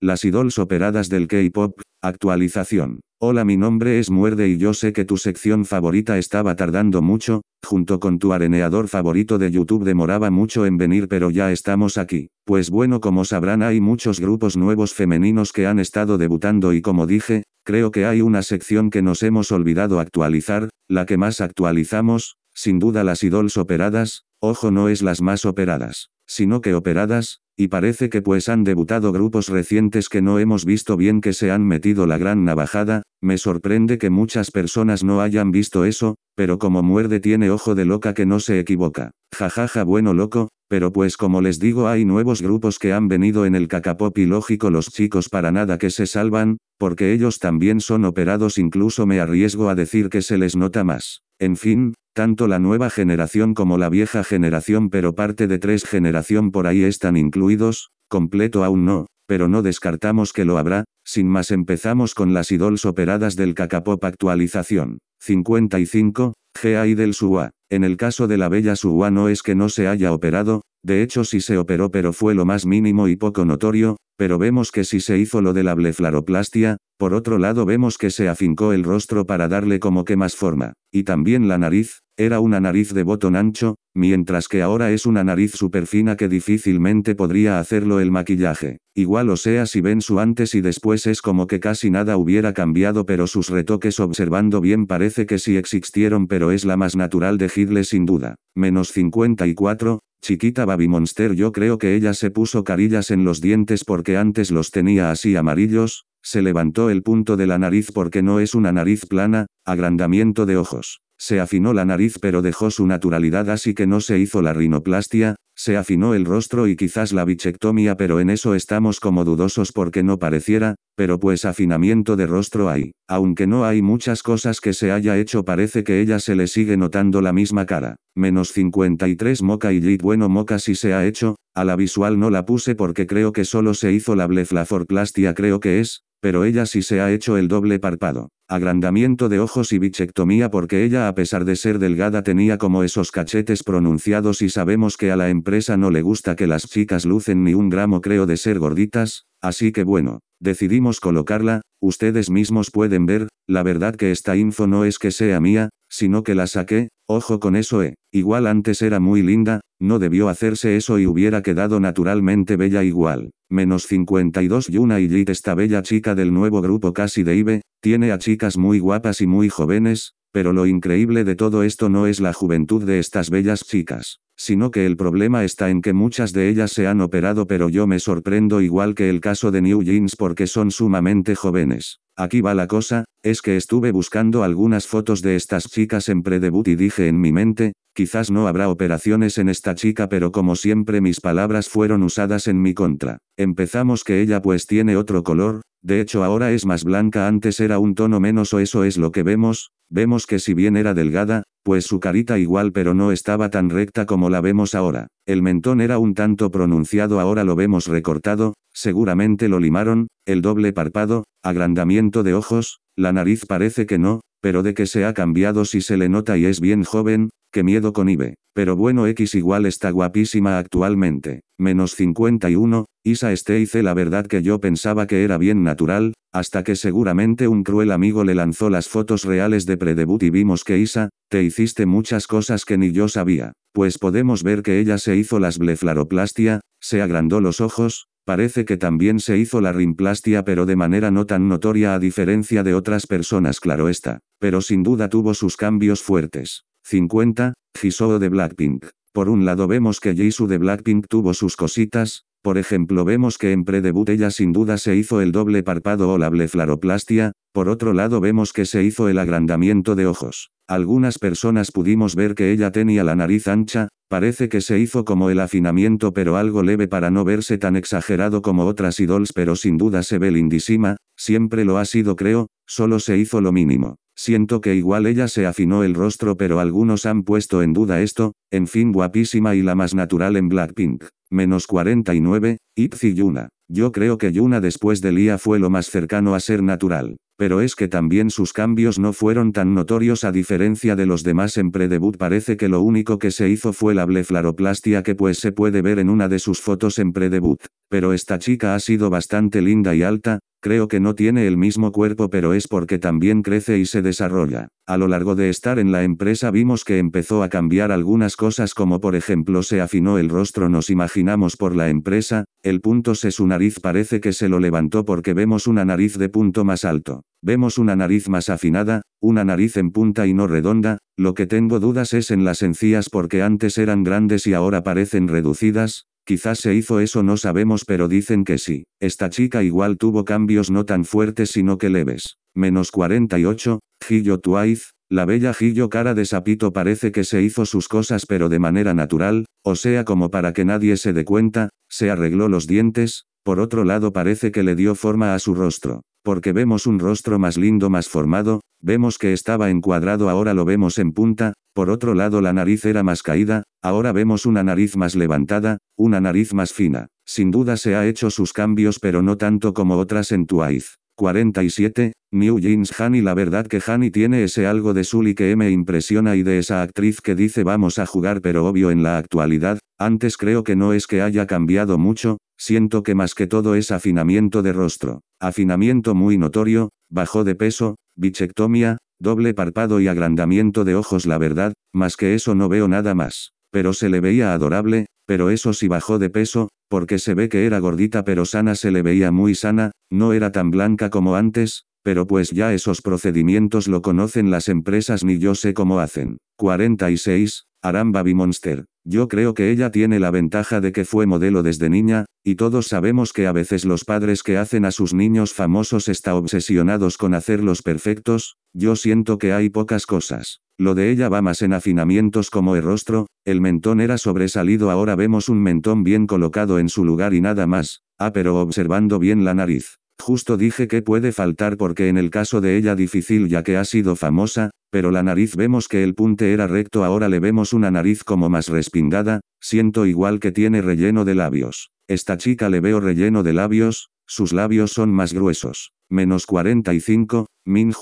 Las idols operadas del K-pop, actualización. Hola, mi nombre es Muerde y yo sé que tu sección favorita estaba tardando mucho, junto con tu areneador favorito de YouTube demoraba mucho en venir, pero ya estamos aquí. Pues bueno, como sabrán, hay muchos grupos nuevos femeninos que han estado debutando y como dije, creo que hay una sección que nos hemos olvidado actualizar, la que más actualizamos, sin duda las idols operadas, ojo no es las más operadas, sino que operadas, y parece que pues han debutado grupos recientes que no hemos visto bien que se han metido la gran navajada, me sorprende que muchas personas no hayan visto eso, pero como muerde tiene ojo de loca que no se equivoca. Jajaja ja, ja, bueno loco, pero pues como les digo hay nuevos grupos que han venido en el cacapop y lógico los chicos para nada que se salvan, porque ellos también son operados incluso me arriesgo a decir que se les nota más. En fin, tanto la nueva generación como la vieja generación pero parte de tres generación por ahí están incluidos, completo aún no, pero no descartamos que lo habrá, sin más empezamos con las idols operadas del Cacapop actualización. 55, GA del Suwa. En el caso de la bella Suwa no es que no se haya operado, de hecho sí se operó pero fue lo más mínimo y poco notorio, pero vemos que si se hizo lo de la blefaroplastia, por otro lado vemos que se afincó el rostro para darle como que más forma, y también la nariz, era una nariz de botón ancho, mientras que ahora es una nariz fina que difícilmente podría hacerlo el maquillaje. Igual o sea si ven su antes y después es como que casi nada hubiera cambiado pero sus retoques observando bien parece que sí existieron pero es la más natural de Hitler sin duda. Menos 54, Chiquita Baby Monster yo creo que ella se puso carillas en los dientes porque antes los tenía así amarillos, se levantó el punto de la nariz porque no es una nariz plana, agrandamiento de ojos. Se afinó la nariz pero dejó su naturalidad así que no se hizo la rinoplastia, se afinó el rostro y quizás la bichectomía pero en eso estamos como dudosos porque no pareciera, pero pues afinamiento de rostro hay, aunque no hay muchas cosas que se haya hecho parece que ella se le sigue notando la misma cara, menos 53 moca y Lit. bueno moca si se ha hecho, a la visual no la puse porque creo que solo se hizo la bleflaforplastia creo que es, pero ella sí se ha hecho el doble párpado, agrandamiento de ojos y bichectomía porque ella a pesar de ser delgada tenía como esos cachetes pronunciados y sabemos que a la empresa no le gusta que las chicas lucen ni un gramo creo de ser gorditas, así que bueno, decidimos colocarla, ustedes mismos pueden ver, la verdad que esta info no es que sea mía, sino que la saqué, ojo con eso eh, igual antes era muy linda, no debió hacerse eso y hubiera quedado naturalmente bella igual. Menos 52 Yuna y Jit esta bella chica del nuevo grupo casi de Ibe, tiene a chicas muy guapas y muy jóvenes, pero lo increíble de todo esto no es la juventud de estas bellas chicas, sino que el problema está en que muchas de ellas se han operado pero yo me sorprendo igual que el caso de New Jeans porque son sumamente jóvenes. Aquí va la cosa, es que estuve buscando algunas fotos de estas chicas en predebut y dije en mi mente, Quizás no habrá operaciones en esta chica pero como siempre mis palabras fueron usadas en mi contra. Empezamos que ella pues tiene otro color, de hecho ahora es más blanca antes era un tono menos o eso es lo que vemos, vemos que si bien era delgada, pues su carita igual pero no estaba tan recta como la vemos ahora. El mentón era un tanto pronunciado ahora lo vemos recortado, seguramente lo limaron, el doble párpado, agrandamiento de ojos, la nariz parece que no, pero de que se ha cambiado si se le nota y es bien joven, qué miedo con Ibe. Pero bueno X igual está guapísima actualmente. Menos 51, Isa hice la verdad que yo pensaba que era bien natural, hasta que seguramente un cruel amigo le lanzó las fotos reales de predebut y vimos que Isa, te hiciste muchas cosas que ni yo sabía. Pues podemos ver que ella se hizo las bleflaroplastia, se agrandó los ojos, Parece que también se hizo la rimplastia pero de manera no tan notoria a diferencia de otras personas claro está, pero sin duda tuvo sus cambios fuertes. 50. Jisoo de Blackpink. Por un lado vemos que Jisoo de Blackpink tuvo sus cositas, por ejemplo vemos que en pre-debut ella sin duda se hizo el doble párpado o la blefaroplastia, por otro lado vemos que se hizo el agrandamiento de ojos. Algunas personas pudimos ver que ella tenía la nariz ancha, Parece que se hizo como el afinamiento pero algo leve para no verse tan exagerado como otras idols pero sin duda se ve lindísima, siempre lo ha sido creo, solo se hizo lo mínimo. Siento que igual ella se afinó el rostro pero algunos han puesto en duda esto, en fin guapísima y la más natural en Blackpink. Menos 49, y Yuna. Yo creo que Yuna después de Lia fue lo más cercano a ser natural. Pero es que también sus cambios no fueron tan notorios a diferencia de los demás en predebut parece que lo único que se hizo fue la blefaroplastia que pues se puede ver en una de sus fotos en predebut. Pero esta chica ha sido bastante linda y alta, creo que no tiene el mismo cuerpo pero es porque también crece y se desarrolla. A lo largo de estar en la empresa vimos que empezó a cambiar algunas cosas como por ejemplo se afinó el rostro nos imaginamos por la empresa, el punto se su nariz parece que se lo levantó porque vemos una nariz de punto más alto. Vemos una nariz más afinada, una nariz en punta y no redonda, lo que tengo dudas es en las encías porque antes eran grandes y ahora parecen reducidas, quizás se hizo eso no sabemos pero dicen que sí, esta chica igual tuvo cambios no tan fuertes sino que leves. Menos 48, Gillo Twice, la bella Gillo cara de sapito parece que se hizo sus cosas pero de manera natural, o sea como para que nadie se dé cuenta, se arregló los dientes, por otro lado parece que le dio forma a su rostro porque vemos un rostro más lindo, más formado, vemos que estaba encuadrado, ahora lo vemos en punta, por otro lado la nariz era más caída, ahora vemos una nariz más levantada, una nariz más fina. Sin duda se ha hecho sus cambios pero no tanto como otras en Twice. 47, New Jeans Hani La verdad que Hani tiene ese algo de Sully que me impresiona y de esa actriz que dice vamos a jugar pero obvio en la actualidad, antes creo que no es que haya cambiado mucho, siento que más que todo es afinamiento de rostro, afinamiento muy notorio, bajó de peso, bichectomía, doble párpado y agrandamiento de ojos la verdad, más que eso no veo nada más, pero se le veía adorable, pero eso sí bajó de peso, porque se ve que era gordita pero sana se le veía muy sana, no era tan blanca como antes, pero pues ya esos procedimientos lo conocen las empresas ni yo sé cómo hacen. 46. Aram Baby Monster. Yo creo que ella tiene la ventaja de que fue modelo desde niña, y todos sabemos que a veces los padres que hacen a sus niños famosos está obsesionados con hacerlos perfectos, yo siento que hay pocas cosas lo de ella va más en afinamientos como el rostro, el mentón era sobresalido ahora vemos un mentón bien colocado en su lugar y nada más, ah pero observando bien la nariz. Justo dije que puede faltar porque en el caso de ella difícil ya que ha sido famosa, pero la nariz vemos que el punte era recto ahora le vemos una nariz como más respingada, siento igual que tiene relleno de labios. Esta chica le veo relleno de labios, sus labios son más gruesos. Menos 45, Min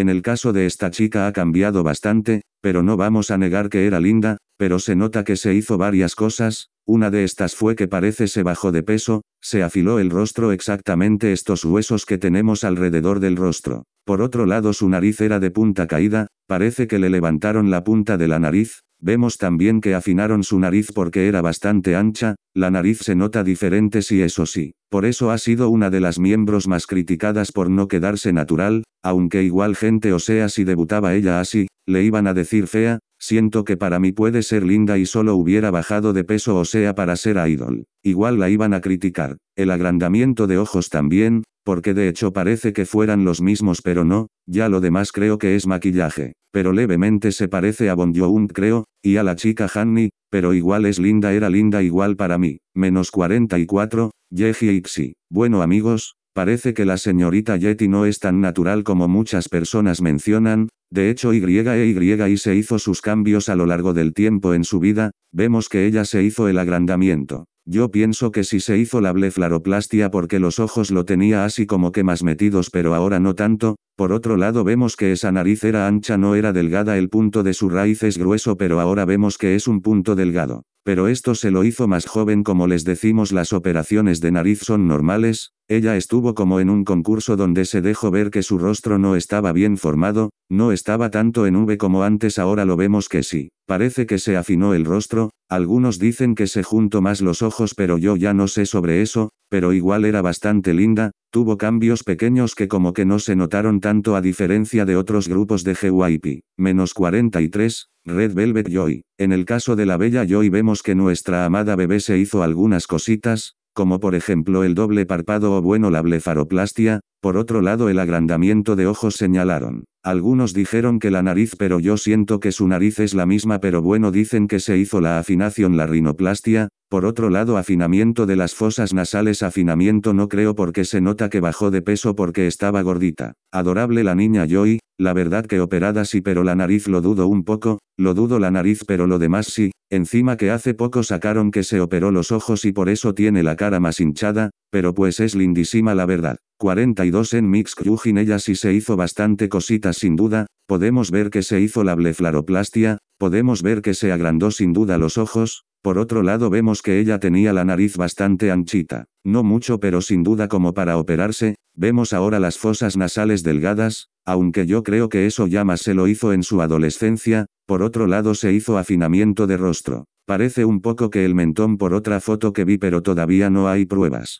en el caso de esta chica ha cambiado bastante, pero no vamos a negar que era linda, pero se nota que se hizo varias cosas, una de estas fue que parece se bajó de peso, se afiló el rostro exactamente estos huesos que tenemos alrededor del rostro. Por otro lado su nariz era de punta caída, parece que le levantaron la punta de la nariz, Vemos también que afinaron su nariz porque era bastante ancha, la nariz se nota diferente si eso sí. Por eso ha sido una de las miembros más criticadas por no quedarse natural, aunque igual gente o sea si debutaba ella así, le iban a decir fea, siento que para mí puede ser linda y solo hubiera bajado de peso o sea para ser idol. Igual la iban a criticar. El agrandamiento de ojos también, porque de hecho parece que fueran los mismos pero no, ya lo demás creo que es maquillaje, pero levemente se parece a Bon Joon creo, y a la chica Hanni, pero igual es linda era linda igual para mí, menos 44, Yeji XI. Bueno amigos, parece que la señorita Yeti no es tan natural como muchas personas mencionan, de hecho y se hizo sus cambios a lo largo del tiempo en su vida, vemos que ella se hizo el agrandamiento, yo pienso que si se hizo la blefaroplastia porque los ojos lo tenía así como que más metidos pero ahora no tanto, por otro lado vemos que esa nariz era ancha no era delgada el punto de su raíz es grueso pero ahora vemos que es un punto delgado. Pero esto se lo hizo más joven como les decimos las operaciones de nariz son normales, ella estuvo como en un concurso donde se dejó ver que su rostro no estaba bien formado, no estaba tanto en V como antes ahora lo vemos que sí. Parece que se afinó el rostro, algunos dicen que se juntó más los ojos pero yo ya no sé sobre eso, pero igual era bastante linda, tuvo cambios pequeños que como que no se notaron tanto a diferencia de otros grupos de GYP. Menos 43, Red Velvet Joy. En el caso de la bella Joy vemos que nuestra amada bebé se hizo algunas cositas, como por ejemplo el doble párpado o bueno la blefaroplastia, por otro lado el agrandamiento de ojos señalaron. Algunos dijeron que la nariz pero yo siento que su nariz es la misma pero bueno dicen que se hizo la afinación la rinoplastia, por otro lado afinamiento de las fosas nasales afinamiento no creo porque se nota que bajó de peso porque estaba gordita. Adorable la niña Joy, la verdad que operada sí pero la nariz lo dudo un poco, lo dudo la nariz pero lo demás sí, encima que hace poco sacaron que se operó los ojos y por eso tiene la cara más hinchada, pero pues es lindísima la verdad. 42 en Mix Kyujin, ella sí se hizo bastante cositas sin duda, podemos ver que se hizo la blefaroplastia podemos ver que se agrandó sin duda los ojos, por otro lado vemos que ella tenía la nariz bastante anchita, no mucho pero sin duda como para operarse, vemos ahora las fosas nasales delgadas, aunque yo creo que eso ya más se lo hizo en su adolescencia, por otro lado se hizo afinamiento de rostro, parece un poco que el mentón por otra foto que vi pero todavía no hay pruebas.